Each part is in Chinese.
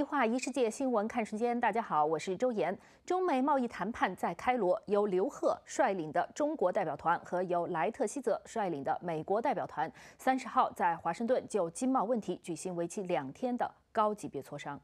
一一世界，新闻看时间。大家好，我是周岩。中美贸易谈判在开罗，由刘鹤率领的中国代表团和由莱特希泽率领的美国代表团，三十号在华盛顿就经贸问题举行为期两天的高级别磋商。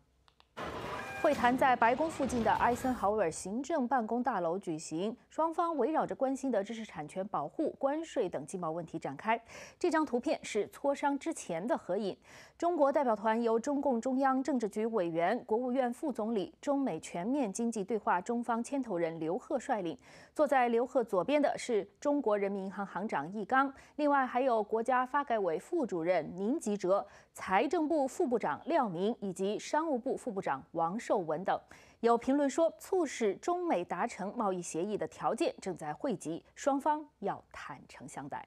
会谈在白宫附近的艾森豪威尔行政办公大楼举行，双方围绕着关心的知识产权保护、关税等经贸问题展开。这张图片是磋商之前的合影。中国代表团由中共中央政治局委员、国务院副总理、中美全面经济对话中方牵头人刘鹤率领，坐在刘鹤左边的是中国人民银行行长易纲，另外还有国家发改委副主任宁吉喆、财政部副部长廖明以及商务部副部长王受。文等有评论说，促使中美达成贸易协议的条件正在汇集，双方要坦诚相待。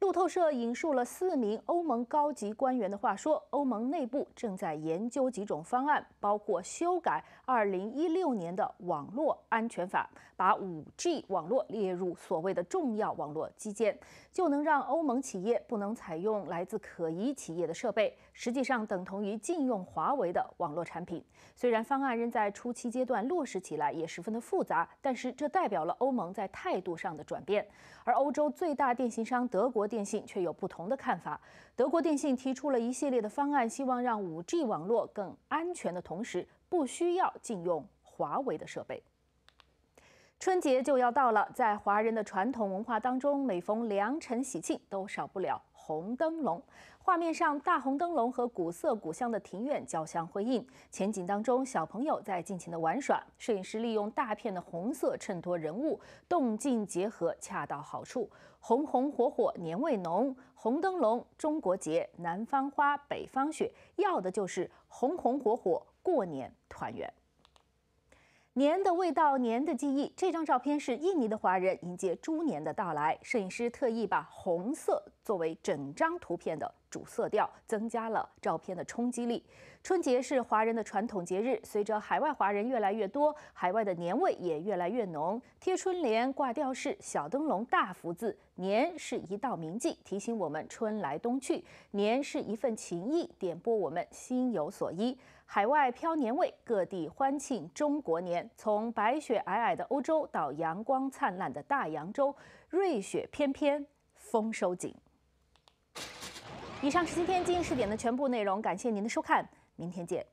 路透社引述了四名欧盟高级官员的话说，欧盟内部正在研究几种方案，包括修改2016年的网络安全法，把 5G 网络列入所谓的重要网络基建，就能让欧盟企业不能采用来自可疑企业的设备，实际上等同于禁用华为的网络产品。虽然方案仍在初期阶段，落实起来也十分的复杂，但是这代表了欧盟在态度上的转变。而欧洲最大电信商德国。电信却有不同的看法。德国电信提出了一系列的方案，希望让 5G 网络更安全的同时，不需要禁用华为的设备。春节就要到了，在华人的传统文化当中，每逢良辰喜庆都少不了。红灯笼，画面上大红灯笼和古色古香的庭院交相辉映，前景当中小朋友在尽情的玩耍。摄影师利用大片的红色衬托人物，动静结合，恰到好处。红红火火年味浓，红灯笼，中国节，南方花，北方雪，要的就是红红火火过年团圆。年的味道，年的记忆。这张照片是印尼的华人迎接猪年的到来。摄影师特意把红色作为整张图片的主色调，增加了照片的冲击力。春节是华人的传统节日，随着海外华人越来越多，海外的年味也越来越浓。贴春联、挂吊饰、小灯笼、大福字，年是一道铭记，提醒我们春来冬去；年是一份情谊，点拨我们心有所依。海外飘年味，各地欢庆中国年。从白雪皑皑的欧洲到阳光灿烂的大洋洲，瑞雪翩翩，丰收景。以上是今天日视点的全部内容，感谢您的收看，明天见。